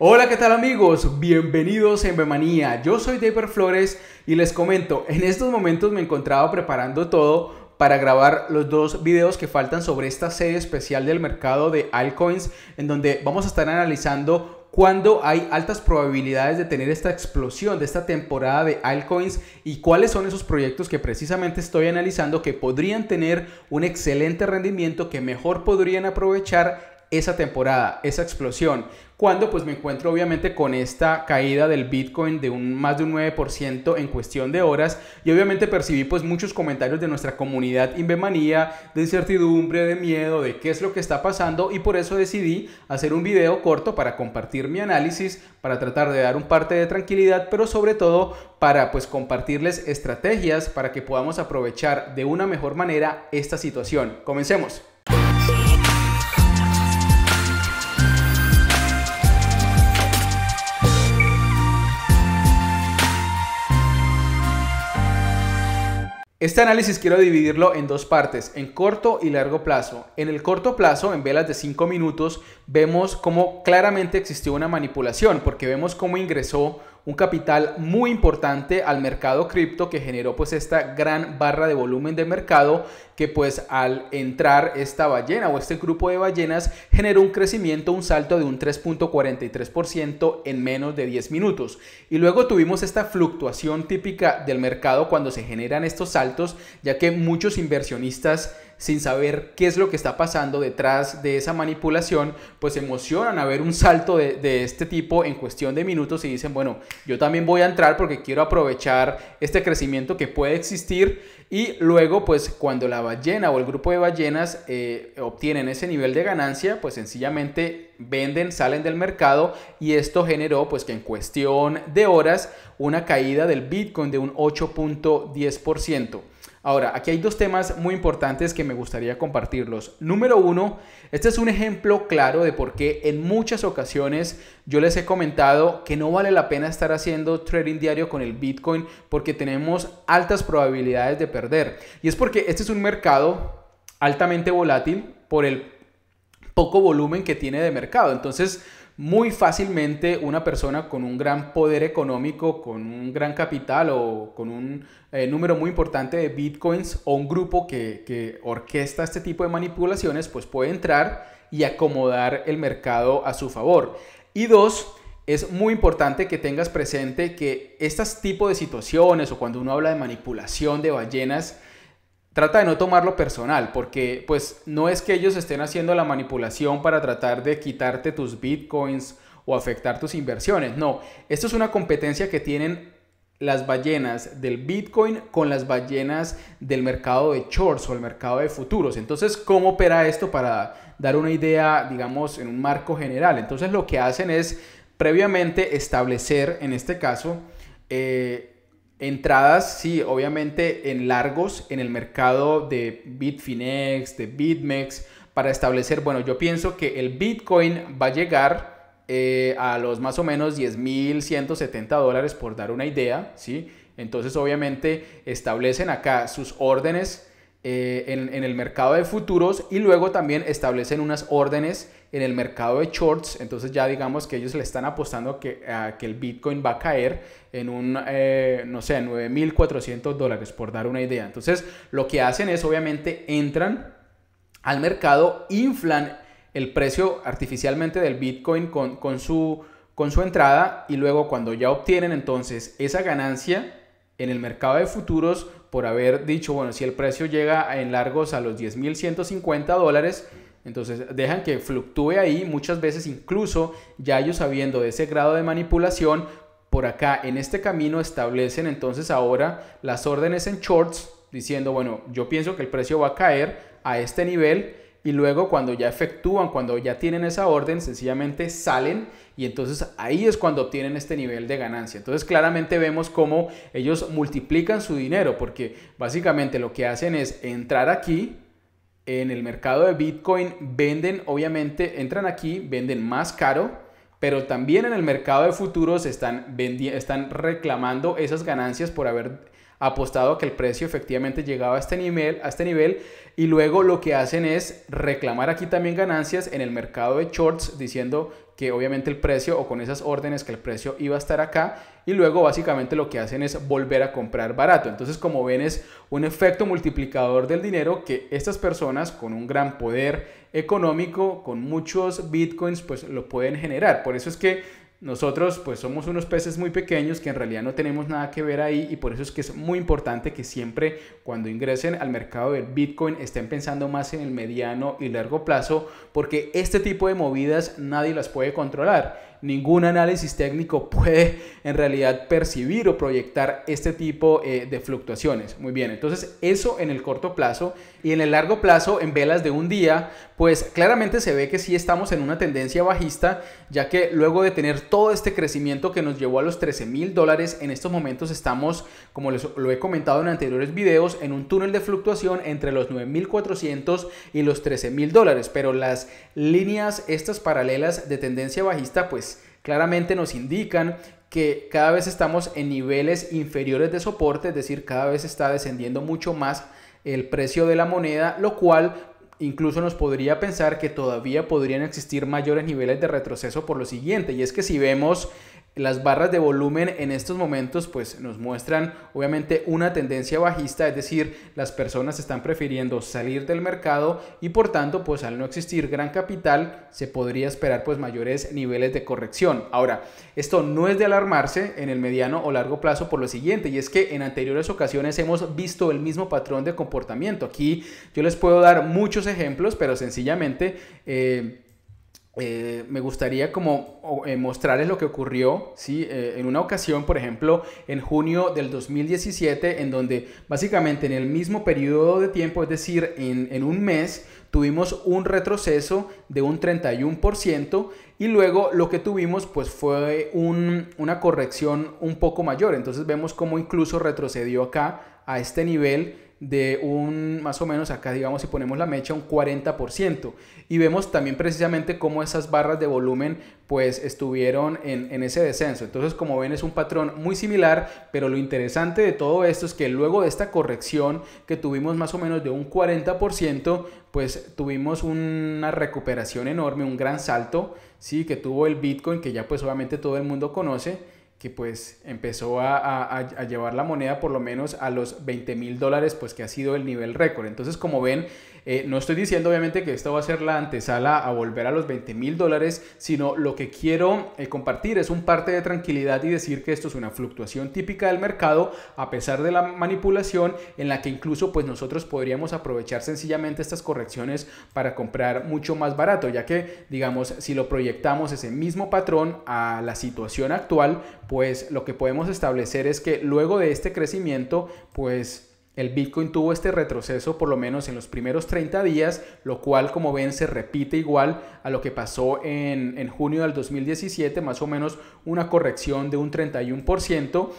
Hola, ¿qué tal amigos? Bienvenidos en Bemanía. Yo soy David Flores y les comento, en estos momentos me he encontraba preparando todo para grabar los dos videos que faltan sobre esta serie especial del mercado de altcoins, en donde vamos a estar analizando cuándo hay altas probabilidades de tener esta explosión de esta temporada de altcoins y cuáles son esos proyectos que precisamente estoy analizando que podrían tener un excelente rendimiento, que mejor podrían aprovechar esa temporada, esa explosión, cuando pues me encuentro obviamente con esta caída del Bitcoin de un más de un 9% en cuestión de horas y obviamente percibí pues muchos comentarios de nuestra comunidad Invemanía, de incertidumbre, de miedo, de qué es lo que está pasando y por eso decidí hacer un video corto para compartir mi análisis, para tratar de dar un parte de tranquilidad, pero sobre todo para pues compartirles estrategias para que podamos aprovechar de una mejor manera esta situación. Comencemos. Este análisis quiero dividirlo en dos partes, en corto y largo plazo. En el corto plazo, en velas de 5 minutos, vemos cómo claramente existió una manipulación, porque vemos cómo ingresó un capital muy importante al mercado cripto que generó pues esta gran barra de volumen de mercado que pues al entrar esta ballena o este grupo de ballenas generó un crecimiento, un salto de un 3.43% en menos de 10 minutos. Y luego tuvimos esta fluctuación típica del mercado cuando se generan estos saltos, ya que muchos inversionistas sin saber qué es lo que está pasando detrás de esa manipulación, pues se emocionan a ver un salto de, de, este tipo en cuestión de minutos y dicen, bueno, yo también voy a entrar porque quiero aprovechar este crecimiento que puede existir y luego pues cuando la ballena o el grupo de ballenas eh, obtienen ese nivel de ganancia, pues sencillamente venden, salen del mercado y esto generó pues que en cuestión de horas una caída del Bitcoin de un 8.10%. Ahora, aquí hay dos temas muy importantes que me gustaría compartirlos. Número uno, este es un ejemplo claro de por qué en muchas ocasiones yo les he comentado que no vale la pena estar haciendo trading diario con el Bitcoin porque tenemos altas probabilidades de perder. Y es porque este es un mercado altamente volátil por el poco volumen que tiene de mercado. Entonces, muy fácilmente una persona con un gran poder económico, con un gran capital o con un eh, número muy importante de bitcoins o un grupo que, que orquesta este tipo de manipulaciones, pues puede entrar y acomodar el mercado a su favor. Y dos, es muy importante que tengas presente que este tipo de situaciones o cuando uno habla de manipulación de ballenas, trata de no tomarlo personal, porque pues no es que ellos estén haciendo la manipulación para tratar de quitarte tus bitcoins o afectar tus inversiones. No, esto es una competencia que tienen las ballenas del Bitcoin con las ballenas del mercado de shorts o el mercado de futuros. Entonces, ¿cómo opera esto para dar una idea, digamos, en un marco general? Entonces, lo que hacen es previamente establecer, en este caso, eh, Entradas, sí, obviamente en largos en el mercado de Bitfinex, de Bitmex, para establecer, bueno, yo pienso que el Bitcoin va a llegar eh, a los más o menos 10.170 dólares por dar una idea, ¿sí? Entonces obviamente establecen acá sus órdenes eh, en, el mercado de futuros y luego también establecen unas órdenes en el mercado de shorts. Entonces ya digamos que ellos le están apostando que, a que el Bitcoin va a caer en un, eh, no sé, 9.400 dólares, por dar una idea. Entonces lo que hacen es obviamente entran al mercado, inflan el precio artificialmente del Bitcoin con, con, su, con su entrada y luego cuando ya obtienen entonces esa ganancia, en el mercado de futuros por haber dicho, bueno, si el precio llega en largos a los 10.150 dólares, entonces dejan que fluctúe ahí, muchas veces incluso ya ellos sabiendo de ese grado de manipulación, por acá en este camino establecen entonces ahora las órdenes en shorts, diciendo, bueno, yo pienso que el precio va a caer a este nivel y luego cuando ya efectúan, cuando ya tienen esa orden, sencillamente salen y entonces ahí es cuando obtienen este nivel de ganancia. Entonces claramente vemos cómo ellos multiplican su dinero porque básicamente lo que hacen es entrar aquí, en el mercado de Bitcoin venden, obviamente, entran aquí, venden más caro, pero también en el mercado de futuros están, están reclamando esas ganancias por haber apostado a que el precio efectivamente llegaba a este nivel, a este nivel y luego lo que hacen es reclamar aquí también ganancias en el mercado de shorts diciendo que obviamente el precio o con esas órdenes que el precio iba a estar acá y luego básicamente lo que hacen es volver a comprar barato. Entonces como ven es un efecto multiplicador del dinero que estas personas con un gran poder económico, con muchos bitcoins, pues lo pueden generar. Por eso es que nosotros pues somos unos peces muy pequeños que en realidad no tenemos nada que ver ahí y por eso es que es muy importante que siempre cuando ingresen al mercado del Bitcoin estén pensando más en el mediano y largo plazo porque este tipo de movidas nadie las puede controlar ningún análisis técnico puede en realidad percibir o proyectar este tipo eh, de fluctuaciones. Muy bien, entonces eso en el corto plazo y en el largo plazo, en velas de un día, pues claramente se ve que sí estamos en una tendencia bajista, ya que luego de tener todo este crecimiento que nos llevó a los 13 mil dólares, en estos momentos estamos, como les, lo he comentado en anteriores videos, en un túnel de fluctuación entre los 9.400 y los 13 mil dólares, pero las líneas estas paralelas de tendencia bajista, pues claramente nos indican que cada vez estamos en niveles inferiores de soporte, es decir, cada vez está descendiendo mucho más el precio de la moneda, lo cual incluso nos podría pensar que todavía podrían existir mayores niveles de retroceso por lo siguiente, y es que si vemos las barras de volumen en estos momentos pues nos muestran obviamente una tendencia bajista, es decir, las personas están prefiriendo salir del mercado y por tanto pues al no existir gran capital se podría esperar pues mayores niveles de corrección. Ahora, esto no es de alarmarse en el mediano o largo plazo por lo siguiente y es que en anteriores ocasiones hemos visto el mismo patrón de comportamiento. Aquí yo les puedo dar muchos ejemplos, pero sencillamente... Eh, eh, me gustaría como eh, mostrarles lo que ocurrió, ¿sí? Eh, en una ocasión, por ejemplo, en junio del 2017, en donde básicamente en el mismo periodo de tiempo, es decir, en, un mes, tuvimos un retroceso de un 31% y luego lo que tuvimos pues fue una corrección un poco mayor. Entonces vemos cómo incluso retrocedió acá a este nivel de un, más o menos acá digamos, si ponemos la mecha, un 40%. Y vemos también precisamente cómo esas barras de volumen pues estuvieron en, en ese descenso. Entonces como ven es un patrón muy similar, pero lo interesante de todo esto es que luego de esta corrección que tuvimos más o menos de un 40%, pues tuvimos una recuperación enorme, un gran salto, ¿sí? que tuvo el Bitcoin, que ya pues obviamente todo el mundo conoce, que pues empezó a, llevar la moneda por lo menos a los 20 mil dólares, pues que ha sido el nivel récord. Entonces, como ven, eh, no estoy diciendo obviamente que esto va a ser la antesala a volver a los 20 mil dólares, sino lo que quiero eh, compartir es un parte de tranquilidad y decir que esto es una fluctuación típica del mercado, a pesar de la manipulación, en la que incluso pues nosotros podríamos aprovechar sencillamente estas correcciones para comprar mucho más barato, ya que digamos, si lo proyectamos ese mismo patrón a la situación actual, pues lo que podemos establecer es que luego de este crecimiento, pues el Bitcoin tuvo este retroceso por lo menos en los primeros 30 días, lo cual como ven se repite igual a lo que pasó en, en junio del 2017, más o menos una corrección de un 31%.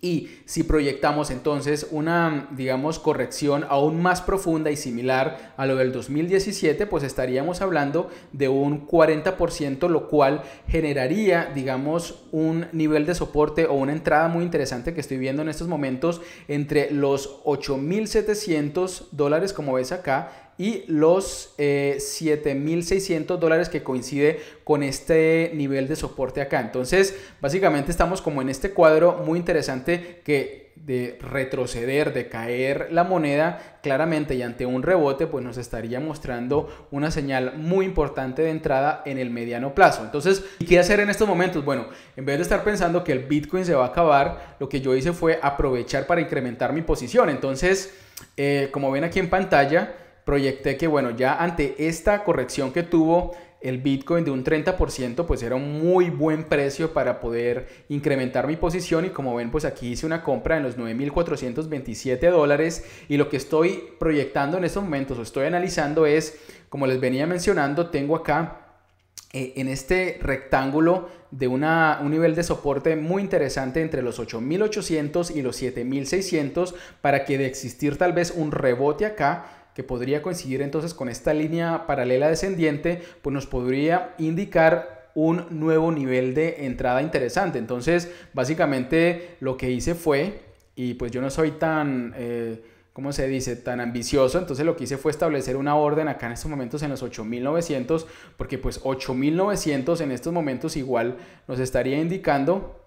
Y si proyectamos entonces una, digamos, corrección aún más profunda y similar a lo del 2017, pues estaríamos hablando de un 40%, lo cual generaría, digamos, un nivel de soporte o una entrada muy interesante que estoy viendo en estos momentos entre los 8.700 dólares, como ves acá, y los 7.600 eh, dólares que coincide con este nivel de soporte acá. Entonces, básicamente estamos como en este cuadro muy interesante que de retroceder, de caer la moneda, claramente y ante un rebote, pues nos estaría mostrando una señal muy importante de entrada en el mediano plazo. Entonces, ¿qué hacer en estos momentos? Bueno, en vez de estar pensando que el Bitcoin se va a acabar, lo que yo hice fue aprovechar para incrementar mi posición. Entonces, eh, como ven aquí en pantalla, proyecté que, bueno, ya ante esta corrección que tuvo el Bitcoin de un 30%, pues era un muy buen precio para poder incrementar mi posición y como ven, pues aquí hice una compra en los 9.427 dólares y lo que estoy proyectando en estos momentos o estoy analizando es, como les venía mencionando, tengo acá eh, en este rectángulo de una, un nivel de soporte muy interesante entre los 8.800 y los 7.600 para que de existir tal vez un rebote acá, que podría coincidir entonces con esta línea paralela descendiente, pues nos podría indicar un nuevo nivel de entrada interesante. Entonces, básicamente lo que hice fue, y pues yo no soy tan, como eh, ¿cómo se dice?, tan ambicioso, entonces lo que hice fue establecer una orden acá en estos momentos en los 8.900, porque pues 8.900 en estos momentos igual nos estaría indicando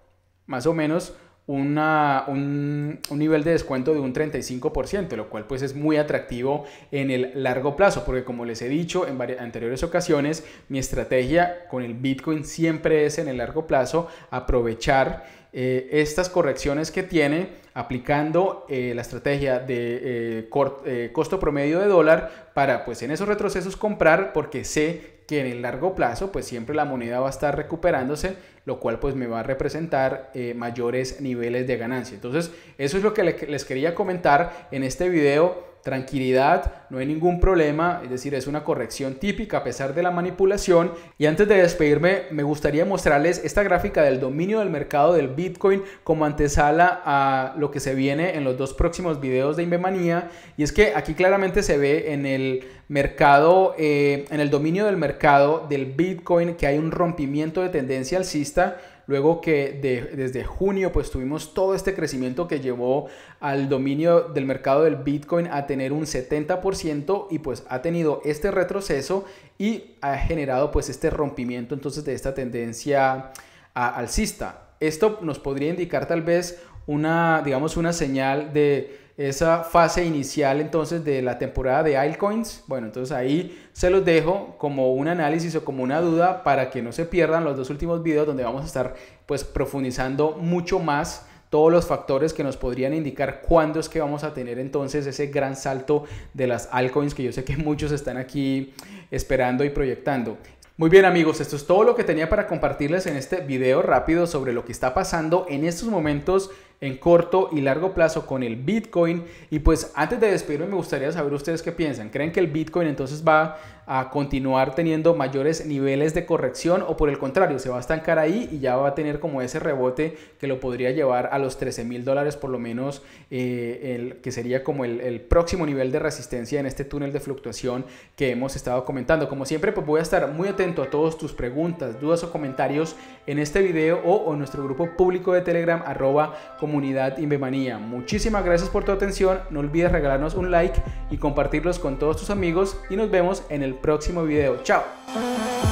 más o menos una, un, nivel de descuento de un 35%, lo cual pues es muy atractivo en el largo plazo, porque como les he dicho en varias anteriores ocasiones, mi estrategia con el Bitcoin siempre es en el largo plazo aprovechar eh, estas correcciones que tiene aplicando eh, la estrategia de eh, costo promedio de dólar para pues en esos retrocesos comprar porque sé que en el largo plazo pues siempre la moneda va a estar recuperándose lo cual pues me va a representar mayores niveles de ganancia entonces eso es lo que les quería comentar en este video tranquilidad, no hay ningún problema, es decir, es una corrección típica a pesar de la manipulación. Y antes de despedirme, me gustaría mostrarles esta gráfica del dominio del mercado del Bitcoin como antesala a lo que se viene en los dos próximos videos de Inbemania. Y es que aquí claramente se ve en el mercado, eh, en el dominio del mercado del Bitcoin que hay un rompimiento de tendencia alcista Luego que desde junio pues tuvimos todo este crecimiento que llevó al dominio del mercado del Bitcoin a tener un 70% y pues ha tenido este retroceso y ha generado pues este rompimiento entonces de esta tendencia alcista. Esto nos podría indicar tal vez una, digamos, una señal de esa fase inicial entonces de la temporada de altcoins. Bueno, entonces ahí se los dejo como un análisis o como una duda para que no se pierdan los dos últimos videos donde vamos a estar pues profundizando mucho más todos los factores que nos podrían indicar cuándo es que vamos a tener entonces ese gran salto de las altcoins que yo sé que muchos están aquí esperando y proyectando. Muy bien amigos, esto es todo lo que tenía para compartirles en este video rápido sobre lo que está pasando en estos momentos en corto y largo plazo con el Bitcoin. Y pues antes de despedirme me gustaría saber ustedes qué piensan. ¿Creen que el Bitcoin entonces va a continuar teniendo mayores niveles de corrección o por el contrario, se va a estancar ahí y ya va a tener como ese rebote que lo podría llevar a los 13 mil dólares por lo menos, eh, el, que sería como el, próximo nivel de resistencia en este túnel de fluctuación que hemos estado comentando. Como siempre, pues voy a estar muy atento a todas tus preguntas, dudas o comentarios en este video o en nuestro grupo público de Telegram arroba comunidad Invemanía. Muchísimas gracias por tu atención, no olvides regalarnos un like y compartirlos con todos tus amigos y nos vemos en el el próximo video. Chao.